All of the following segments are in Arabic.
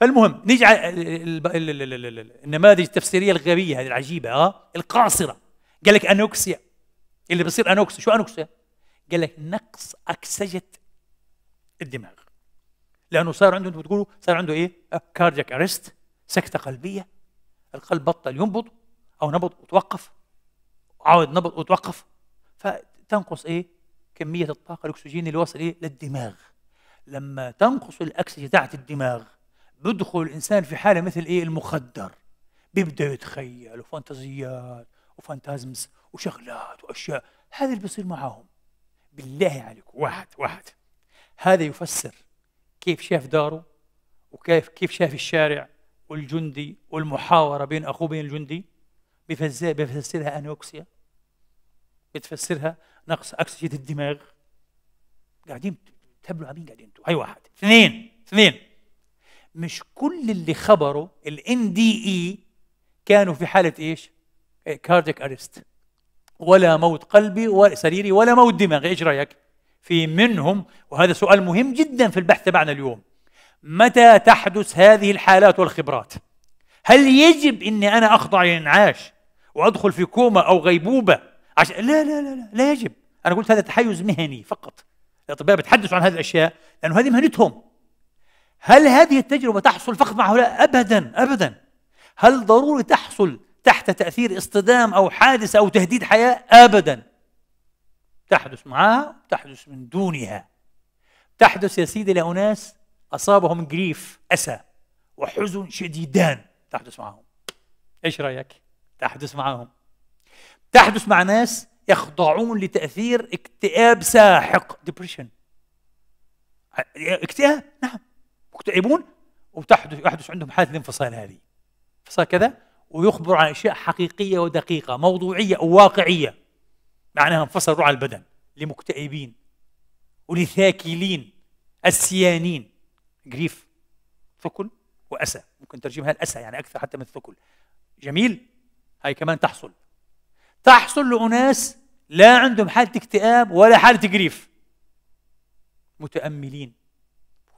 فالمهم نيجي على النماذج التفسيريه الغبيه هذه العجيبه اه القاصره قال لك انوكسيا اللي بصير انوكسيا شو انوكسيا؟ قال لك نقص اكسجه الدماغ لانه صار عنده انتم بتقولوا صار عنده ايه؟ كاردياك أه، اريست سكته قلبيه القلب بطل ينبض او نبض وتوقف عاود نبض وتوقف فتنقص ايه؟ كميه الطاقه الاكسجين اللي وصل ايه؟ للدماغ لما تنقص الاكسجه تاعت الدماغ بيدخل الانسان في حاله مثل ايه المخدر بيبدا يتخيل وفانتازيات وفانتازمز وشغلات واشياء هذا اللي بيصير معاهم بالله عليك واحد واحد هذا يفسر كيف شاف داره وكيف كيف شاف الشارع والجندي والمحاوره بين اخوه بين الجندي بيفسرها انوكسيا بتفسرها نقص اكسجه الدماغ قاعدين تهبلوا مين قاعدين انتوا هاي واحد اثنين اثنين مش كل اللي خبروا الان دي اي e كانوا في حاله ايش؟ كارديك ارست ولا موت قلبي ولا سريري ولا موت دماغي ايش رايك؟ في منهم وهذا سؤال مهم جدا في البحث تبعنا اليوم متى تحدث هذه الحالات والخبرات؟ هل يجب اني انا اخضع للانعاش وادخل في كوما او غيبوبه عشان لا لا لا لا, لا يجب انا قلت هذا تحيز مهني فقط الاطباء بتحدثوا عن هذه الاشياء لانه هذه مهنتهم هل هذه التجربة تحصل فقط مع هؤلاء؟ أبدا أبدا هل ضروري تحصل تحت تأثير اصطدام أو حادث أو تهديد حياة؟ أبدا تحدث معها تحدث من دونها تحدث يا سيدي لأناس أصابهم جريف أسى وحزن شديدان تحدث معهم إيش رأيك؟ تحدث معهم تحدث مع ناس يخضعون لتأثير اكتئاب ساحق ديبريشن اكتئاب نعم مكتئبون وتحدث يحدث عندهم حاله الانفصال هذه انفصال كذا ويخبر عن اشياء حقيقيه ودقيقه موضوعيه وواقعيه معناها انفصل روح البدن لمكتئبين ولثاكلين السيانين جريف ثكل واسى ممكن ترجمها الاسى يعني اكثر حتى من الثكل جميل هاي كمان تحصل تحصل لاناس لا عندهم حاله اكتئاب ولا حاله جريف متاملين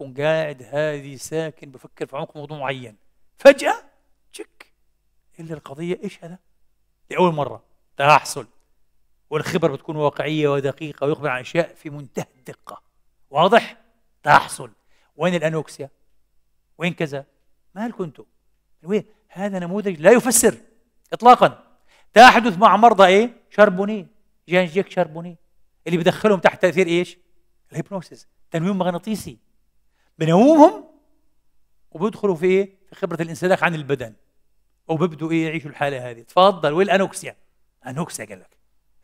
يكون قاعد هادي ساكن بفكر في عمق موضوع معين فجأة تشك إلا القضية إيش هذا؟ لأول مرة تحصل والخبر بتكون واقعية ودقيقة ويخبر عن أشياء في منتهى الدقة واضح؟ تحصل وين الأنوكسيا؟ وين كذا؟ ما هل كنتم؟ وين؟ هذا نموذج لا يفسر إطلاقا تحدث مع مرضى إيه؟ شربوني جانجيك شربوني اللي بدخلهم تحت تأثير إيش؟ الهيبنوسيس تنويم مغناطيسي بنومهم وبيدخلوا في ايه؟ في خبره الانسلاخ عن البدن وبيبدوا ايه يعيشوا الحاله هذه تفضل والانوكسيا الانوكسيا؟ انوكسيا قال لك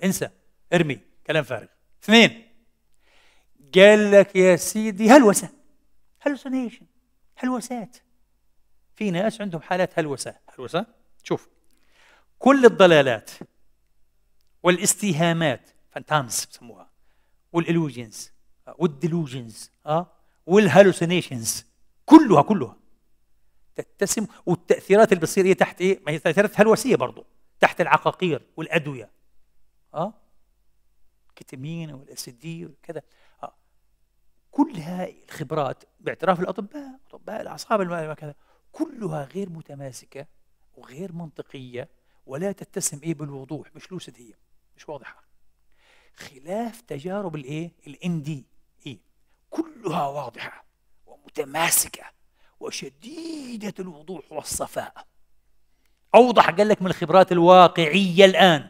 انسى ارمي كلام فارغ اثنين قال لك يا سيدي هلوسه هلوسينيشن هلوسات في ناس عندهم حالات هلوسه هلوسه شوف كل الضلالات والاستهامات فانتامز بسموها والالوجنز والديلوجنز اه والهالوسينيشنز كلها كلها تتسم والتاثيرات اللي بتصير هي تحت ايه؟ ما هي تاثيرات هلوسيه برضه تحت العقاقير والادويه اه الكتامين والاس دي وكذا آه. كل هاي الخبرات باعتراف الاطباء اطباء الاعصاب كذا كلها غير متماسكه وغير منطقيه ولا تتسم ايه بالوضوح مش لوسد هي مش واضحه خلاف تجارب الايه؟ الان دي كلها واضحة ومتماسكة وشديدة الوضوح والصفاء أوضح قال لك من الخبرات الواقعية الآن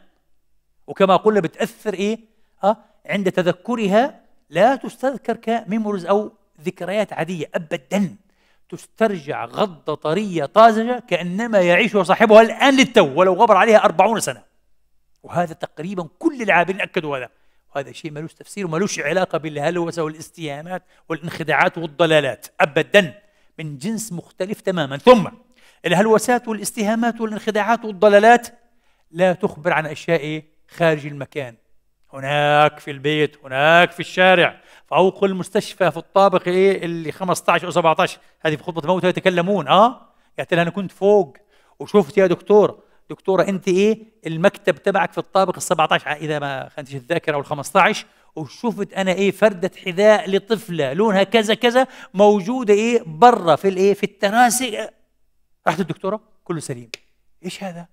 وكما قلنا بتأثر إيه؟ أه؟ عند تذكرها لا تستذكر كميموريز أو ذكريات عادية أبدا تسترجع غضة طرية طازجة كأنما يعيش صاحبها الآن للتو ولو غبر عليها أربعون سنة وهذا تقريبا كل العابرين أكدوا هذا هذا شيء ملوش تفسير وملوش علاقة بالهلوسة والاستيهامات والانخداعات والضلالات أبدا من جنس مختلف تماما ثم الهلوسات والاستهامات والانخداعات والضلالات لا تخبر عن أشياء خارج المكان هناك في البيت هناك في الشارع فوق المستشفى في الطابق ايه اللي 15 او 17 هذه في خطبه موتى يتكلمون اه قالت لها انا كنت فوق وشفت يا دكتور دكتوره انت ايه المكتب تبعك في الطابق ال17 اذا ما خانتش الذاكره او ال15 وشفت انا ايه فرده حذاء لطفله لونها كذا كذا موجوده ايه برا في الايه في التراسي رحت الدكتوره كله سليم ايش هذا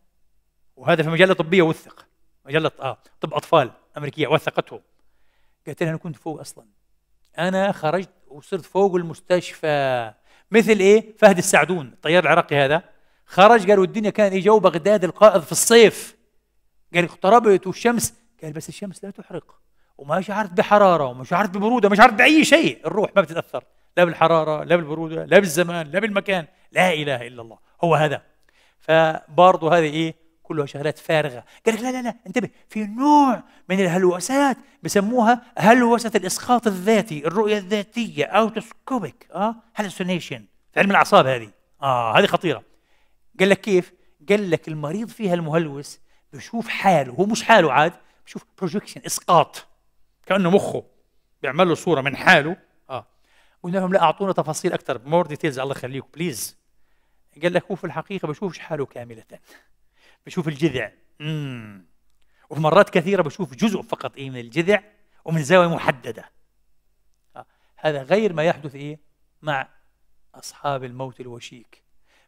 وهذا في مجله طبيه وثق مجله اه طب اطفال امريكيه وثقته قالت لها انا كنت فوق اصلا انا خرجت وصرت فوق المستشفى مثل ايه فهد السعدون الطيار العراقي هذا خرج قال والدنيا كانت ايه جو بغداد القائد في الصيف قال اقتربت والشمس قال بس الشمس لا تحرق وما شعرت بحراره وما شعرت ببروده وما شعرت باي شيء الروح ما بتتاثر لا بالحراره لا بالبروده لا بالزمان لا بالمكان لا اله الا الله هو هذا فبرضه هذه ايه كلها شغلات فارغه قال لك لا لا لا انتبه في نوع من الهلوسات بسموها هلوسه الاسقاط الذاتي الرؤيه الذاتيه اوتوسكوبيك اه هلوسينيشن في علم الاعصاب هذه اه هذه خطيره قال لك كيف؟ قال لك المريض فيها المهلوس بشوف حاله هو مش حاله عاد بشوف بروجيكشن اسقاط كانه مخه بيعمل له صوره من حاله اه قلنا لهم لا اعطونا تفاصيل اكثر مور ديتيلز الله يخليكم بليز قال لك هو في الحقيقه بشوفش حاله كامله بشوف الجذع امم مرات كثيره بشوف جزء فقط ايه من الجذع ومن زاويه محدده آه. هذا غير ما يحدث ايه مع اصحاب الموت الوشيك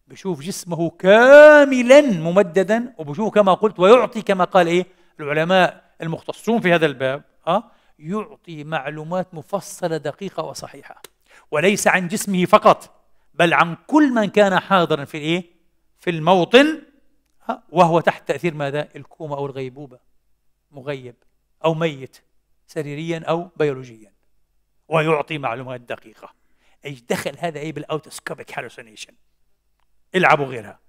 بشوف جسمه كاملا ممددا وبشوف كما قلت ويعطي كما قال ايه العلماء المختصون في هذا الباب أه؟ يعطي معلومات مفصلة دقيقة وصحيحة وليس عن جسمه فقط بل عن كل من كان حاضرا في الايه في الموطن أه؟ وهو تحت تأثير ماذا الكومة أو الغيبوبة مغيب أو ميت سريريا أو بيولوجيا ويعطي معلومات دقيقة ايش دخل هذا ايه بالاوتوسكوبيك هالوسينيشن العبوا غيرها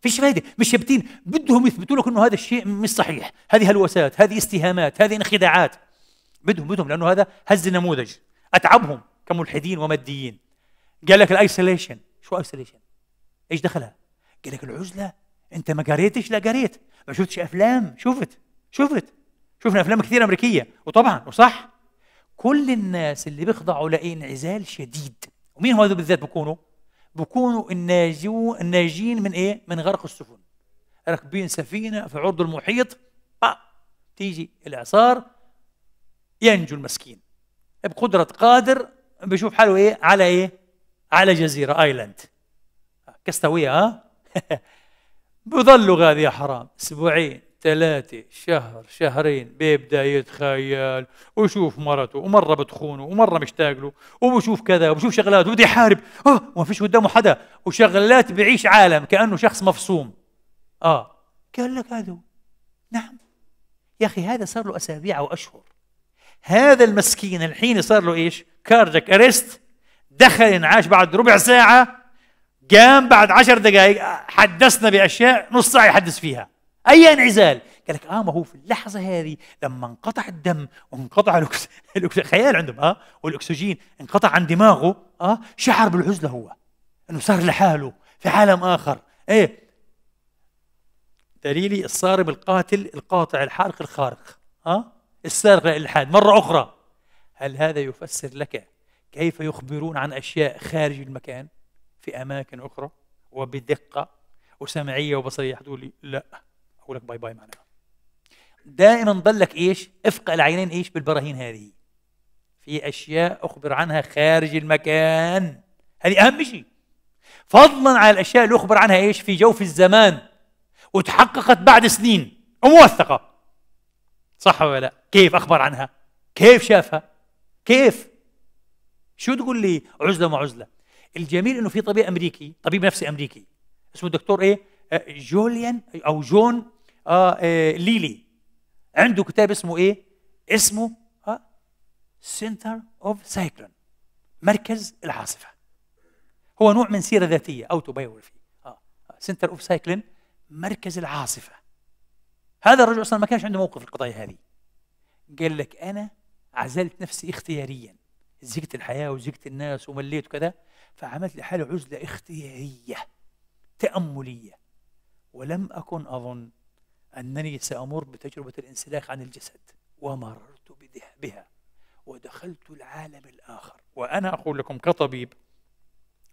فيش فايده مش شبتين بدهم يثبتوا لك انه هذا الشيء مش صحيح هذه هلوسات هذه استهامات هذه انخداعات بدهم بدهم لانه هذا هز النموذج اتعبهم كملحدين وماديين قال لك الايسوليشن شو ايسوليشن ايش دخلها قال لك العزله انت ما قريتش لا قريت ما شفتش افلام شفت شفت شفنا افلام كثير امريكيه وطبعا وصح كل الناس اللي بيخضعوا لانعزال شديد ومين هذول بالذات بكونوا بكونوا الناجون الناجين من ايه؟ من غرق السفن راكبين سفينه في عرض المحيط با تيجي الاعصار ينجو المسكين بقدره قادر بيشوف حاله ايه؟ على ايه؟ على جزيره ايلاند كستويه ها؟ بظلوا غادي يا حرام اسبوعين ثلاثة شهر شهرين بيبدا يتخيل ويشوف مرته ومرة بتخونه ومرة مشتاق له وبشوف كذا وبشوف شغلات وبده يحارب اه وما فيش قدامه حدا وشغلات بعيش عالم كأنه شخص مفصوم اه قال لك هذا نعم يا أخي هذا صار له أسابيع أو أشهر هذا المسكين الحين صار له إيش كارجك أريست دخل انعاش بعد ربع ساعة قام بعد عشر دقائق حدثنا بأشياء نص ساعة يحدث فيها اي انعزال قال لك اه ما هو في اللحظه هذه لما انقطع الدم وانقطع الأكس... خيال عندهم اه والاكسجين انقطع عن دماغه اه شعر بالعزله هو انه صار لحاله في عالم اخر ايه دليلي الصارم القاتل القاطع الحارق الخارق ها آه، السارق الالحاد مره اخرى هل هذا يفسر لك كيف يخبرون عن اشياء خارج المكان في اماكن اخرى وبدقه وسمعيه وبصريه يقولوا لي لا اقول لك باي باي معناها دائما ضلك ايش افقع العينين ايش بالبراهين هذه في اشياء اخبر عنها خارج المكان هذه اهم شيء فضلا على الاشياء اللي اخبر عنها ايش في جوف الزمان وتحققت بعد سنين وموثقه صح ولا لا كيف اخبر عنها كيف شافها كيف شو تقول لي عزله عزلة الجميل انه في طبيب امريكي طبيب نفسي امريكي اسمه الدكتور ايه آه، جوليان او جون آه, آه ليلي عنده كتاب اسمه ايه؟ اسمه آه سنتر اوف سايكلون مركز العاصفه هو نوع من سيره ذاتيه اوتوبايوغرافي آه سنتر اوف سايكلين مركز العاصفه هذا الرجل اصلا ما كانش عنده موقف في القضايا هذه قال لك انا عزلت نفسي اختياريا زهقت الحياه وزهقت الناس ومليت وكذا فعملت لحالي عزله اختياريه تامليه ولم اكن اظن أنني سأمر بتجربة الانسلاخ عن الجسد ومررت بها ودخلت العالم الآخر وأنا أقول لكم كطبيب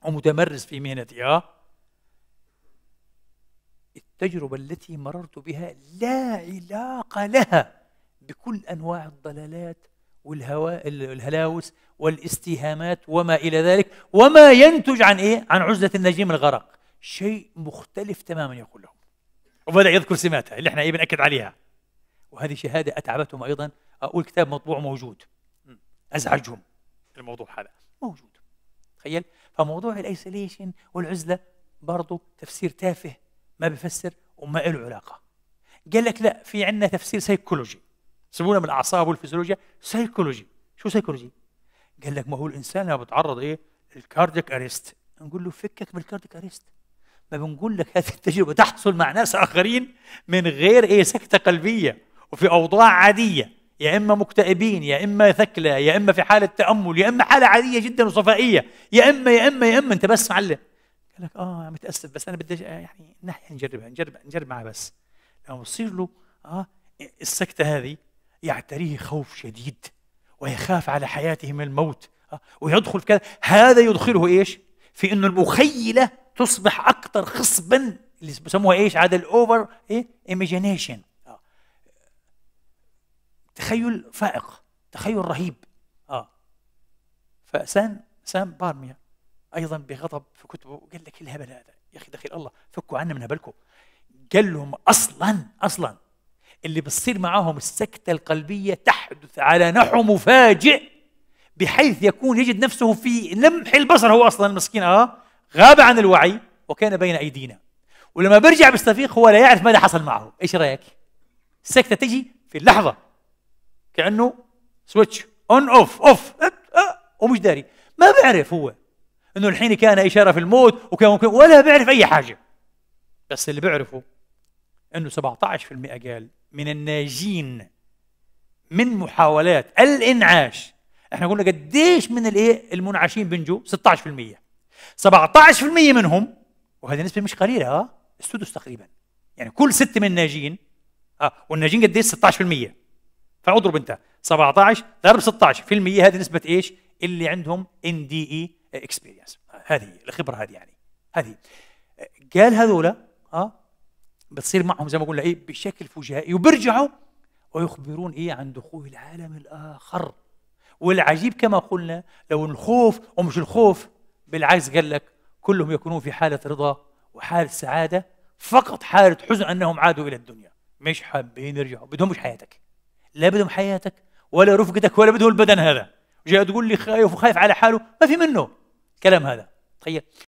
ومتمرس في مهنتي آه، التجربة التي مررت بها لا علاقة لها بكل أنواع الضلالات والهواء الهلاوس والاستهامات وما إلى ذلك وما ينتج عن إيه؟ عن عزلة النجيم الغرق شيء مختلف تماما يقول له وبدا يذكر سماتها اللي احنا ايه بناكد عليها وهذه شهاده اتعبتهم ايضا اقول كتاب مطبوع موجود ازعجهم الموضوع هذا موجود تخيل فموضوع الايسوليشن والعزله برضه تفسير تافه ما بفسر وما له علاقه قال لك لا في عندنا تفسير سيكولوجي سمونا من الاعصاب والفسيولوجيا سيكولوجي شو سيكولوجي قال لك ما هو الانسان لما بيتعرض ايه الكارديك اريست نقول له فكك من الكارديك اريست ما بنقول لك هذه التجربة تحصل مع ناس آخرين من غير إيه سكتة قلبية وفي أوضاع عادية يا إما مكتئبين يا إما ثكلى يا إما في حالة تأمل يا إما حالة عادية جدا وصفائية يا إما يا إما يا إما أنت بس معلم قال لك آه متأسف بس أنا بدي يعني نحن نجربها نجرب نجرب معها بس لما بصير له آه السكتة هذه يعتريه خوف شديد ويخاف على حياته من الموت آه ويدخل في كذا هذا يدخله إيش؟ في أنه المخيلة تصبح اكثر خصبا اللي بيسموها ايش هذا الاوفر ايه ايميجينيشن آه. تخيل فائق تخيل رهيب اه فسام سام بارميا ايضا بغضب في كتبه قال لك الهبل هذا يا اخي دخيل الله فكوا عنا من هبلكم قال لهم اصلا اصلا اللي بتصير معاهم السكتة القلبية تحدث على نحو مفاجئ بحيث يكون يجد نفسه في لمح البصر هو أصلا المسكين آه غاب عن الوعي وكان بين ايدينا ولما برجع بيستفيق هو لا يعرف ماذا حصل معه ايش رايك السكته تجي في اللحظه كانه سويتش اون اوف اوف ومش داري ما بيعرف هو انه الحين كان اشاره في الموت وكان ممكن ولا بيعرف اي حاجه بس اللي بيعرفه انه 17% قال من الناجين من محاولات الانعاش احنا قلنا قديش من الايه المنعشين بنجوا 16% 17% منهم وهذه نسبة مش قليلة اه استودس تقريبا يعني كل ستة من الناجين اه والناجين قد ايش 16% فاضرب انت 17 ضرب 16% هذه نسبة ايش؟ اللي عندهم ان دي اي اكسبيرينس هذه الخبرة هذه يعني هذه قال هذولا اه بتصير معهم زي ما قلنا ايه بشكل فجائي وبرجعوا ويخبرون ايه عن دخول العالم الاخر والعجيب كما قلنا لو الخوف ومش الخوف بالعكس قال لك كلهم يكونون في حالة رضا وحالة سعادة فقط حالة حزن أنهم عادوا إلى الدنيا مش حابين يرجعوا بدهم مش حياتك لا بدهم حياتك ولا رفقتك ولا بدهم البدن هذا جاء تقول لي خايف وخايف على حاله ما في منه كلام هذا تخيل